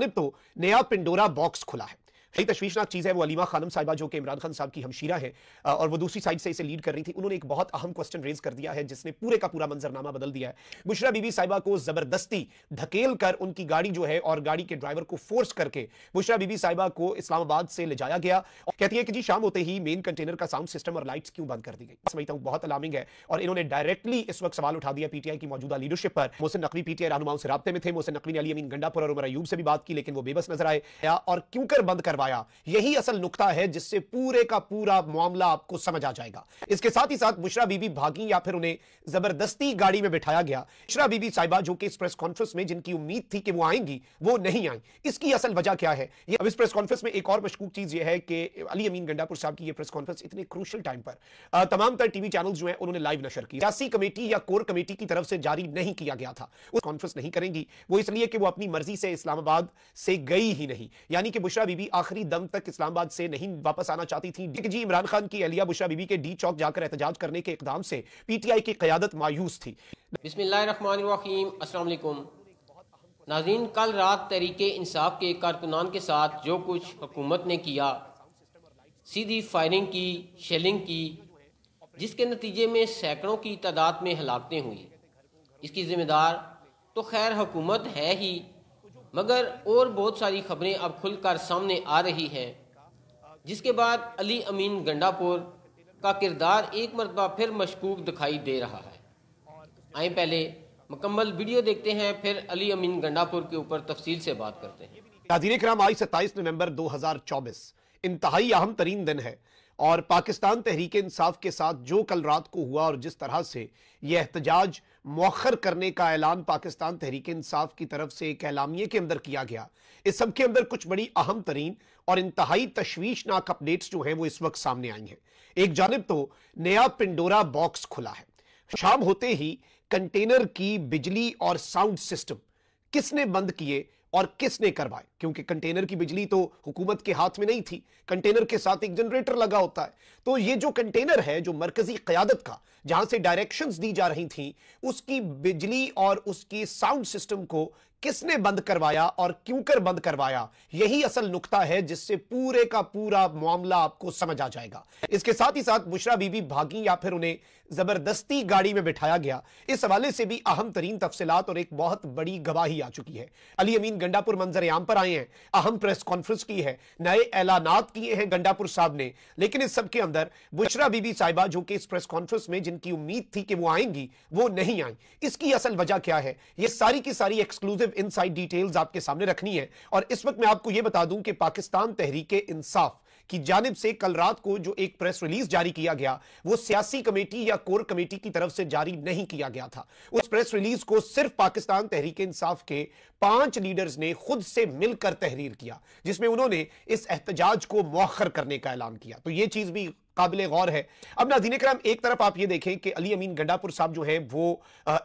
तो नया पिंडोरा बॉक्स खुला है कई तश्वीशनाक चीज़ है वो अलीमा खानम साहिबा जो कि इमरान खान साहब की हमशीरा है और वो दूसरी साइड से इसे लीड कर रही थी उन्होंने एक बहुत अहम क्वेश्चन रेज कर दिया है जिसने पूरे का पूरा मंजरनामा बदल दिया है बुशरा बीबी साहिबा को ज़बरदस्ती धकेल कर उनकी गाड़ी जो है और गाड़ी के ड्राइवर को फोर्स करके बुशरा बीबी साहिबा को इस्लामाबाद से ले जाया गया और कहती है कि जी शाम होते ही मेन कंटेनर का साउंड सिस्टम और लाइट्स क्यों बंद कर दी गई समझता हूँ बहुत अलार्मिंग है और इन्होंने डायरेक्टली इस वक्त सवाल उठा दिया पीटीआई की मौजूदा लीडरशिप पर मोहसे नकवी पीटीआई रहनुमाओं से रबते में थे मोहसिन नकवी ने अली अमीन गंडापुर और उमर अयूब से भी बात की लेकिन वो बेबस नजर आए और क्यों कर बंद करवा करवाया यही असल नुकता है जिससे पूरे का पूरा मामला आपको समझ आ जाएगा इसके साथ ही साथ मुश्रा बीबी भागी या फिर उन्हें जबरदस्ती गाड़ी में बिठाया गया मुश्रा बीबी साहिबा जो कि इस प्रेस कॉन्फ्रेंस में जिनकी उम्मीद थी कि वो आएंगी वो नहीं आई इसकी असल वजह क्या है ये अब इस प्रेस कॉन्फ्रेंस में एक और मशकूक चीज यह है कि अली अमीन गंडापुर साहब की यह प्रेस कॉन्फ्रेंस इतने क्रूशल टाइम पर तमाम तर टीवी चैनल जो है उन्होंने लाइव नशर की सियासी कमेटी या कोर कमेटी की तरफ से जारी नहीं किया गया था उस कॉन्फ्रेंस नहीं करेंगी वो इसलिए कि वो अपनी मर्जी से इस्लामाबाद से गई ही नहीं यानी कि बुशरा बीबी आखिर आखिरी दम तक इस्लामाबाद से नहीं वापस आना चाहती थी जी इमरान खान की अलिया बुशा बीबी के डी चौक जाकर एहतजाज करने के इकदाम से पीटीआई की क्यादत मायूस थी बिस्मिल्लाम नाजीन कल रात तरीके इंसाफ के कारकुनान के साथ जो कुछ हुकूमत ने किया सीधी फायरिंग की शेलिंग की जिसके नतीजे में सैकड़ों की तादाद में हलाकतें हुई इसकी जिम्मेदार तो खैर हुकूमत है ही मगर और बहुत सारी खबरें अब खुलकर सामने आ रही हैं जिसके बाद अली अमीन गंडापुर का किरदार एक मरतबा फिर मशकूक दिखाई दे रहा है आए पहले मुकम्मल वीडियो देखते हैं फिर अली अमीन गंडापुर के ऊपर तफसील से बात करते हैं नाजीर कराम आई सत्ताईस नवंबर चौबीस इंतहाई अहम तरीन दिन है और पाकिस्तान तहरीक इंसाफ के साथ जो कल रात को हुआ और जिस तरह से यह एहतजाज मौखर करने का ऐलान पाकिस्तान तहरीक इंसाफ की तरफ से एक ऐलामिए के अंदर किया गया इस सब के अंदर कुछ बड़ी अहम तरीन और इंतहाई तशवीशनाक अपडेट्स जो हैं वो इस वक्त सामने आई हैं एक जानब तो नया पिंडोरा बॉक्स खुला है शाम होते ही कंटेनर की बिजली और साउंड सिस्टम किसने बंद किए और किसने करवाए क्योंकि कंटेनर की बिजली तो हुकूमत के हाथ में नहीं थी कंटेनर के साथ एक जनरेटर लगा होता है तो ये जो कंटेनर है जो मरकजी क्यादत का जहां से डायरेक्शंस दी जा रही थी उसकी बिजली और उसकी साउंड सिस्टम को किसने बंद करवाया और क्यों कर बंद करवाया यही असल नुकता है जिससे पूरे का पूरा मामला आपको समझ आ जाएगा इसके साथ ही साथ बुशरा बीबी भागी या फिर उन्हें जबरदस्ती गाड़ी में बिठाया गया इस हवाले से भी अहम तरीन तफसलात और एक बहुत बड़ी गवाही आ चुकी है अली अमीन गंडापुर मंजर आम पर आए हैं अहम प्रेस कॉन्फ्रेंस की है नए ऐलानात किए हैं गंडापुर साहब ने लेकिन इस सबके अंदर बुशरा बीबी साहिबा जो कि इस प्रेस कॉन्फ्रेंस में जिनकी उम्मीद थी कि वो आएंगी वो नहीं आई इसकी असल वजह क्या है यह सारी की सारी एक्सक्लूसिव एक्सक्लूसिव इनसाइड डिटेल्स आपके सामने रखनी है और इस वक्त मैं आपको यह बता दूं कि पाकिस्तान तहरीक इंसाफ की जानब से कल रात को जो एक प्रेस रिलीज जारी किया गया वो सियासी कमेटी या कोर कमेटी की तरफ से जारी नहीं किया गया था उस प्रेस रिलीज को सिर्फ पाकिस्तान तहरीक इंसाफ के पांच लीडर्स ने खुद से मिलकर तहरीर किया जिसमें उन्होंने इस एहतजाज को मौखर करने का ऐलान किया तो यह चीज भी काबिल गौर है अब नाजीन कराम एक तरफ आप ये देखें कि अली अमीन गंडापुर साहब जो है वो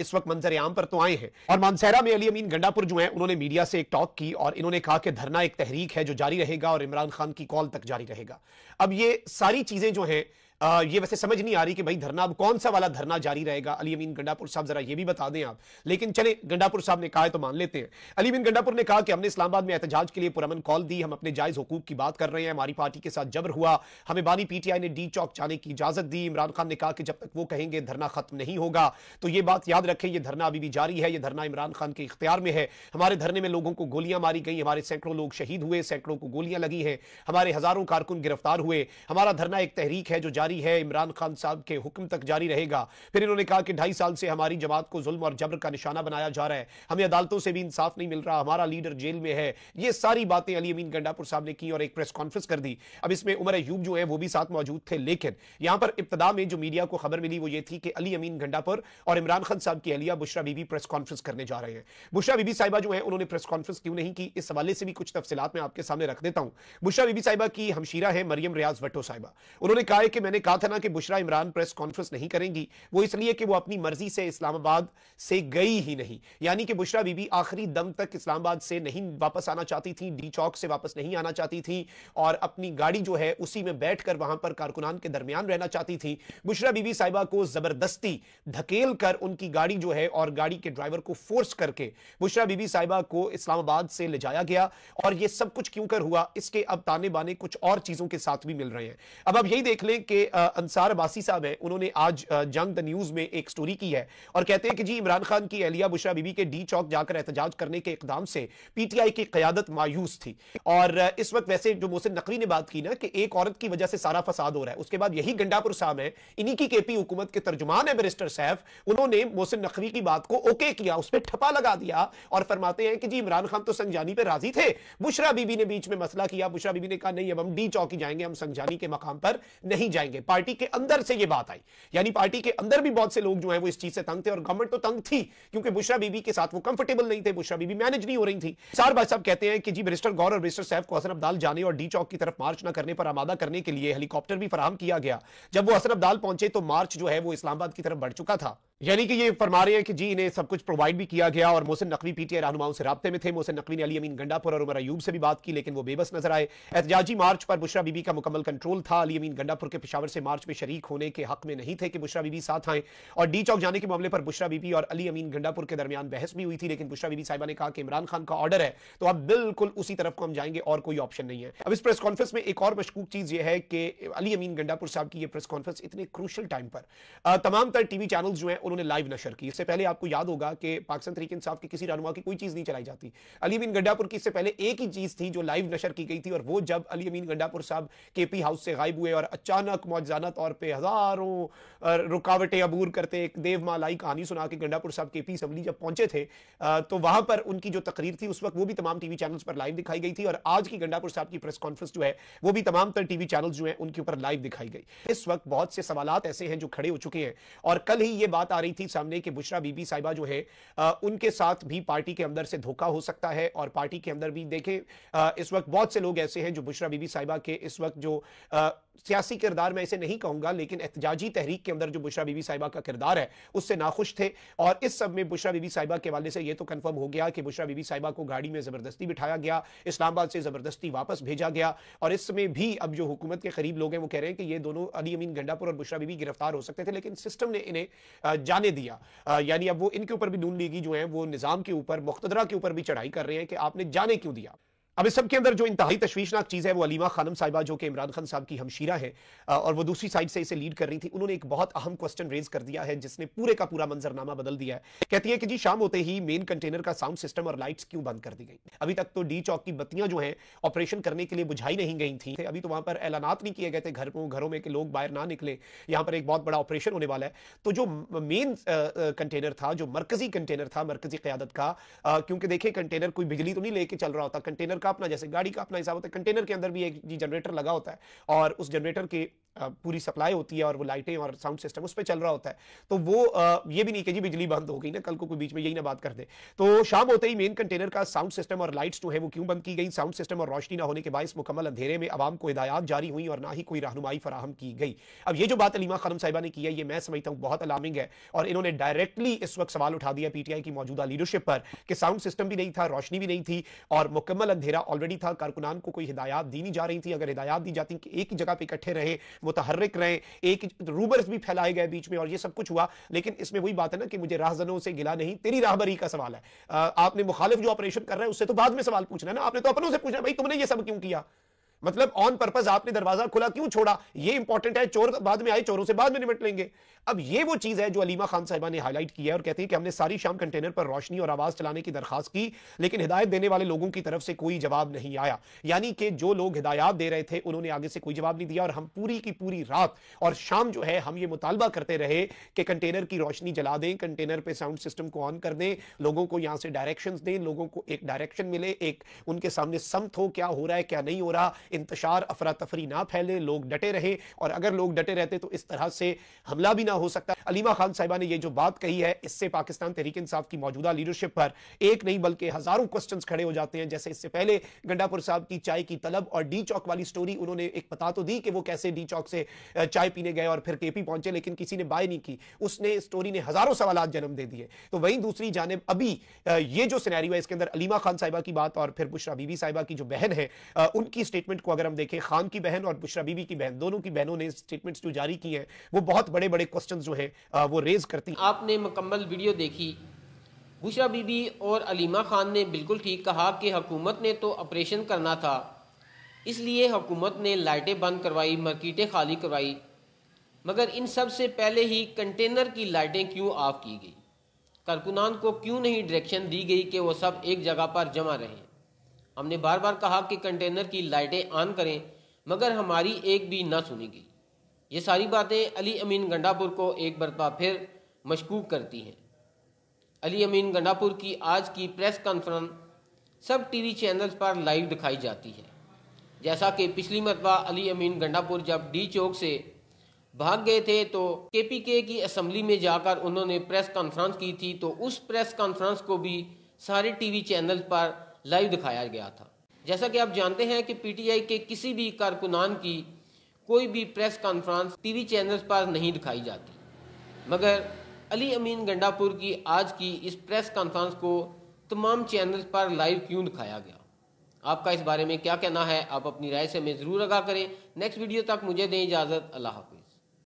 इस वक्त मंजर आम पर तो आए हैं और मानसहरा में अली अमीन गंडापुर जो है उन्होंने मीडिया से एक टॉक की और इन्होंने कहा कि धरना एक तहरीक है जो जारी रहेगा और इमरान खान की कॉल तक जारी रहेगा अब ये सारी चीजें जो हैं आ, ये वैसे समझ नहीं आ रही कि भाई धरना अब कौन सा वाला धरना जारी रहेगा अली अमीन गंडापुर साहब जरा ये भी बता दें आप लेकिन चले गंडापुर साहब ने कहा है तो मान लेते हैं अली अमीन गंडापुर ने कहा कि हमने इस्लामाबाद में एहतजाज के लिए पुरमन कॉल दी हम अपने जायज हकूक की बात कर रहे हैं हमारी पार्टी के साथ जबर हुआ हमें बानी पीटीआई ने डी चौक जाने की इजाजत दी इमरान खान ने कहा कि जब तक वो कहेंगे धरना खत्म नहीं होगा तो ये बात याद रखें यह धरना अभी भी जारी है यह धरना इमरान खान के इख्तियार में है हमारे धरने में लोगों को गोलियां मारी गई हमारे सैकड़ों लोग शहीद हुए सैकड़ों को गोलियां लगी हैं हमारे हजारों कारकुन गिरफ्तार हुए हमारा धरना एक तहरीक है जो जारी है इमरान खान साहब के हुक्म तक जारी रहेगा फिर इन्होंने कहा कि ढाई साल से हमारी जमात को जुल्म और जबर का निशाना बनाया जा रहा है हमें अदालतों से भी इंसाफ नहीं मिल रहा हमारा लीडर जेल में है ये सारी बातें अली अमीन गंडापुर साहब ने की और एक प्रेस कॉन्फ्रेंस कर दी अब इसमें उमर अयूब जो है वो भी साथ मौजूद थे लेकिन यहां पर इब्तदा में जो मीडिया को खबर मिली वो ये थी कि अली अमीन गंडापुर और इमरान खान साहब की अलिया बुशरा बीबी प्रेस कॉन्फ्रेंस करने जा रहे हैं बुशरा बीबी साहिबा जो है उन्होंने प्रेस कॉन्फ्रेंस क्यों नहीं की इस हवाले से भी कुछ तफसीत मैं आपके सामने रख देता हूं बुशरा बीबी साहिबा की हमशीरा है मरियम रियाज वटो साहिबा उन्होंने कहा कि मैंने मैंने कहा था ना कि बुशरा इमरान प्रेस कॉन्फ्रेंस नहीं करेंगी वो इसलिए कि वो अपनी मर्जी से इस्लामाबाद से गई ही नहीं यानी कि बुशरा बीबी आखिरी दम तक इस्लामाबाद से नहीं वापस आना चाहती थी डी चौक से वापस नहीं आना चाहती थी और अपनी गाड़ी जो है उसी में बैठ कर वहां पर कारकुनान के दरमियान रहना चाहती थी बुशरा बीबी साहिबा को जबरदस्ती धकेल कर उनकी गाड़ी जो है और गाड़ी के ड्राइवर को फोर्स करके बुशरा बीबी साहिबा को इस्लामाबाद से ले जाया गया और यह सब कुछ क्यों कर हुआ इसके अब ताने बाने कुछ और चीजों के साथ भी मिल रहे हैं अब आप यही देख लें कि अंसार अबासी साहब हैं उन्होंने आज जंग द न्यूज में एक स्टोरी की है और कहते हैं कि जी इमरान खान की एहलिया बुशरा बीबी के डी चौक जाकर एहतजाज करने के इकदाम से पीटीआई की क्यादत मायूस थी और इस वक्त वैसे जो मोहसिन नकवी ने बात की ना कि एक औरत की वजह से सारा फसाद हो रहा है उसके बाद यही गंडापुर साहब है इन्हीं की केपी हुकूमत के तर्जुमान है बैरिस्टर सैफ उन्होंने मोहसिन नकवी की बात को ओके किया उस पर ठपा लगा दिया और फरमाते हैं कि जी इमरान खान तो संगजानी पर राजी थे बुशरा बीबी ने बीच में मसला किया बुशरा बीबी ने कहा नहीं अब हम डी चौकी जाएंगे हम संगजानी के मकाम पर नहीं जाएंगे गए पार्टी के अंदर से ये बात आई यानी पार्टी के अंदर भी बहुत से लोग जो है वो इस चीज से तंग थे और गवर्नमेंट तो तंग थी क्योंकि बुशरा बीबी के साथ वो कंफर्टेबल नहीं थे बुशरा बीबी मैनेज नहीं हो रही थी सार भाई साहब कहते हैं कि जी मिनिस्टर गौर और मिनिस्टर सैफ को हसन अब्दाल जाने और डी चौक की तरफ मार्च न करने पर आमादा करने के लिए हेलीकॉप्टर भी फराम किया गया जब वो हसन अब्दाल पहुंचे तो मार्च जो है वो इस्लामाबाद की तरफ बढ़ चुका था यानी कि ये फरमा रहे हैं कि जी इन्हें सब कुछ प्रोवाइड भी किया गया और मोहसिन नकवी पीटीआई रहनुमाओं से रबते में थे मोहसिन नकवी ने अली अमीन गंडापुर और उमर अयूब से भी बात की लेकिन वो बेबस नजर आए एहतजाजी मार्च पर बुशरा बीबी का मुकम्मल कंट्रोल था अली अमीन गंडापुर के पिशावर से मार्च में शरीक होने के हक में नहीं थे कि बुशरा बीबी साथ आए और डी चौक जाने के मामले पर बुशरा बीबी और अली अमीन गंडापुर के दरमियान बहस भी हुई थी लेकिन बुशरा बीबी साहिबा ने कहा कि इमरान खान का ऑर्डर है तो अब बिल्कुल उसी तरफ को हम जाएंगे और कोई ऑप्शन नहीं है अब इस प्रेस कॉन्फ्रेंस में एक और मशकूक चीज यह है कि अली अमीन गंडापुर साहब की यह प्रेस कॉन्फ्रेंस इतने क्रूशल टाइम पर तमाम तर टीवी चैनल जो है उन्होंने लाइव नशर की इससे पहले आपको याद होगा कि पाकिस्तान तरीके इंसाफ की किसी रहनुमा की कोई चीज़ नहीं चलाई जाती अली अमीन गड्डापुर की इससे पहले एक ही चीज़ थी जो लाइव नशर की गई थी और वो जब अली अमीन गड्डापुर साहब के पी हाउस से गायब हुए और अचानक मौजाना तौर पर हज़ारों रुकावटें अबूर करते एक देव मालाई कहानी सुना के गंडापुर साहब के पी असम्बली जब पहुंचे थे तो वहां पर उनकी जो तकरीर थी उस वक्त वो भी तमाम टीवी चैनल्स पर लाइव दिखाई गई थी और आज की गंडापुर साहब की प्रेस कॉन्फ्रेंस जो है वो भी तमाम तर टीवी चैनल जो है उनके ऊपर लाइव दिखाई गई इस वक्त बहुत से सवाल ऐसे हैं जो खड़े हो चुके हैं और कल ही ये बात आ रही थी सामने कि बुशरा बीबी साहिबा जो है आ, उनके साथ भी पार्टी के अंदर से धोखा हो सकता है और पार्टी के अंदर भी देखें इस वक्त बहुत से लोग ऐसे हैं जो बुशरा बीबी साहिबा के इस वक्त जो सियासी किरदार मैं इसे नहीं कहूंगा लेकिन एहतजाजी तहरीक के अंदर जो बुशरा बीबी साहिबा का किरदार है उससे नाखुश थे और इस सब में बुशरा बीबी साहिबा के वाले से यह तो कन्फर्म हो गया कि बुशरा बीबी साहिबा को गाड़ी में ज़बरदस्ती बिठाया गया इस्लामाबाद से ज़बरदस्ती वापस भेजा गया और इसमें भी अब जो हुकूमत के करीब लोग हैं वो कह रहे हैं कि ये दोनों अली अमीन गंडापुर और बुशरा बीबी गिरफ्तार हो सकते थे लेकिन सिस्टम ने इन्हें जाने दिया यानी अब वो इनके ऊपर भी नून लीगी जो है वो निज़ाम के ऊपर मुख्तरा के ऊपर भी चढ़ाई कर रहे हैं कि आपने जाने क्यों दिया अब इस सब के अंदर जो इंतहाई तश्वीशनाक चीज़ है वो अलीमा खानम साहिबा जो कि इमरान खान साहब की हमशीरा है और वो दूसरी साइड से इसे लीड कर रही थी उन्होंने एक बहुत अहम क्वेश्चन रेज कर दिया है जिसने पूरे का पूरा मंजरनामा बदल दिया है कहती है कि जी शाम होते ही मेन कंटेनर का साउंड सिस्टम और लाइट्स क्यों बंद कर दी गई अभी तक तो डी चौक की बत्तियां जो है ऑपरेशन करने के लिए बुझाई नहीं गई थी अभी तो वहां पर ऐलानात नहीं किए गए थे घर घरों में कि लोग बाहर ना निकले यहाँ पर एक बहुत बड़ा ऑपरेशन होने वाला है तो जो मेन कंटेनर था जो मरकजी कंटेनर था मरकजी क्यादत का क्योंकि देखिए कंटेनर कोई बिजली तो नहीं लेके चल रहा होता कंटेनर का अपना जैसे गाड़ी का अपना हिसाब होता है कंटेनर के अंदर भी एक जनरेटर लगा होता है और उस जनरेटर के पूरी सप्लाई होती है और वो लाइटें और साउंड सिस्टम उस पर चल रहा होता है तो वो ये भी नहीं कि जी बिजली बंद हो गई ना कल को कोई बीच में यही ना बात कर दे तो शाम होते ही मेन कंटेनर का साउंड सिस्टम और लाइट्स जो है वो क्यों बंद की गई साउंड सिस्टम और रोशनी ना होने के बाद मुकम्मल अंधेरे में आवाम को हिदायत जारी हुई और ना ही कोई रहनुमाई फराहम की गई अब ये जो बात अलीमा खानम साहिबा ने की है ये मैं समझता हूँ बहुत अलार्मिंग है और इन्होंने डायरेक्टली इस वक्त सवाल उठा दिया पीटीआई की मौजूदा लीडरशिप पर कि साउंड सिस्टम भी नहीं था रोशनी भी नहीं थी और मुकम्मल अंधेरा ऑलरेडी था कारकुनान को कोई हिदायत दी नहीं जा रही थी अगर हिदायत दी जाती कि एक ही जगह पर इकट्ठे रहे मुतहरक रहे एक रूबर्स भी फैलाए गए बीच में और ये सब कुछ हुआ लेकिन इसमें वही बात है ना कि मुझे राहजनों से गिला नहीं तेरी राहबरी का सवाल है आपने मुखालिफ जो ऑपरेशन कर रहे हैं उससे तो बाद में सवाल पूछना है ना आपने तो अपनों से पूछना भाई तुमने ये सब क्यों किया मतलब ऑन पर्पज आपने दरवाजा खुला क्यों छोड़ा ये इंपॉर्टेंट है चोर बाद में आए चोरों से बाद में निपट लेंगे अब ये वो चीज है जो अलीमा खान साहिबा ने हाईलाइट किया है और कहते हैं कि हमने सारी शाम कंटेनर पर रोशनी और आवाज चलाने की दरखास्त की लेकिन हिदायत देने वाले लोगों की तरफ से कोई जवाब नहीं आया यानी कि जो लोग हिदायत दे रहे थे उन्होंने आगे से कोई जवाब नहीं दिया और हम पूरी की पूरी रात और शाम जो है हम ये मुतालबा करते रहे कि कंटेनर की रोशनी जला दें कंटेनर पर साउंड सिस्टम को ऑन कर दें लोगों को यहां से डायरेक्शन दें लोगों को एक डायरेक्शन मिले एक उनके सामने समत हो क्या हो रहा है क्या नहीं हो रहा इंतशार अफरा तफरी ना फैले लोग डटे रहे और अगर लोग डटे रहते तो इस तरह से हमला भी ना हो सकता अलीमा खान साहिबा ने यह जो बात कही है इससे पाकिस्तान तहरीक इंसाफ की मौजूदा लीडरशिप पर एक नहीं बल्कि हजारों क्वेश्चन खड़े हो जाते हैं जैसे इससे पहले गंडापुर साहब की चाय की तलब और डी चौक वाली स्टोरी उन्होंने एक पता तो दी कि वो कैसे डी चौक से चाय पीने गए और फिर केपी पहुंचे लेकिन किसी ने बाय नहीं की उसने स्टोरी ने हजारों सवाल जन्म दे दिए तो वहीं दूसरी जानब अभी ये जो सिनेरियो है इसके अंदर अलीमा खान साहिबा की बात और फिर बुशरा बीबी साहिबा की जो बहन है उनकी स्टेटमेंट को अगर हम देखें खान की बहन और बुशरा बीबी की बहन दोनों की बहनों ने स्टेटमेंट्स जो जारी की हैं वो बहुत बड़े बड़े क्वेश्चन जो हैं वो रेज करती आपने मुकम्मल वीडियो देखी बुशरा बीबी और अलीमा खान ने बिल्कुल ठीक कहा कि हुकूमत ने तो ऑपरेशन करना था इसलिए हुकूमत ने लाइटें बंद करवाई मार्किटें खाली करवाई मगर इन सब से पहले ही कंटेनर की लाइटें क्यों ऑफ की गई कारकुनान को क्यों नहीं डायरेक्शन दी गई कि वो सब एक जगह पर जमा रहें हमने बार बार कहा कि कंटेनर की लाइटें ऑन करें मगर हमारी एक भी ना सुनी गई ये सारी बातें अली अमीन गंडापुर को एक मरतबा फिर मशकूक करती हैं अली अमीन गंडापुर की आज की प्रेस कॉन्फ्रेंस सब टीवी चैनल्स पर लाइव दिखाई जाती है जैसा कि पिछली मरतबा अली अमीन गंडापुर जब डी चौक से भाग गए थे तो के पी के की असम्बली में जाकर उन्होंने प्रेस कॉन्फ्रेंस की थी तो उस प्रेस कॉन्फ्रेंस को भी सारे टीवी चैनल पर लाइव दिखाया गया था जैसा कि आप जानते हैं कि पीटीआई के किसी भी कारकुनान की कोई भी प्रेस कॉन्फ्रेंस टीवी चैनल्स पर नहीं दिखाई जाती मगर अली अमीन गंडापुर की आज की इस प्रेस कॉन्फ्रेंस को तमाम चैनल्स पर लाइव क्यों दिखाया गया आपका इस बारे में क्या कहना है आप अपनी राय से हमें ज़रूर आगा करें नेक्स्ट वीडियो तक मुझे दें इजाज़त अल्लाह हाफ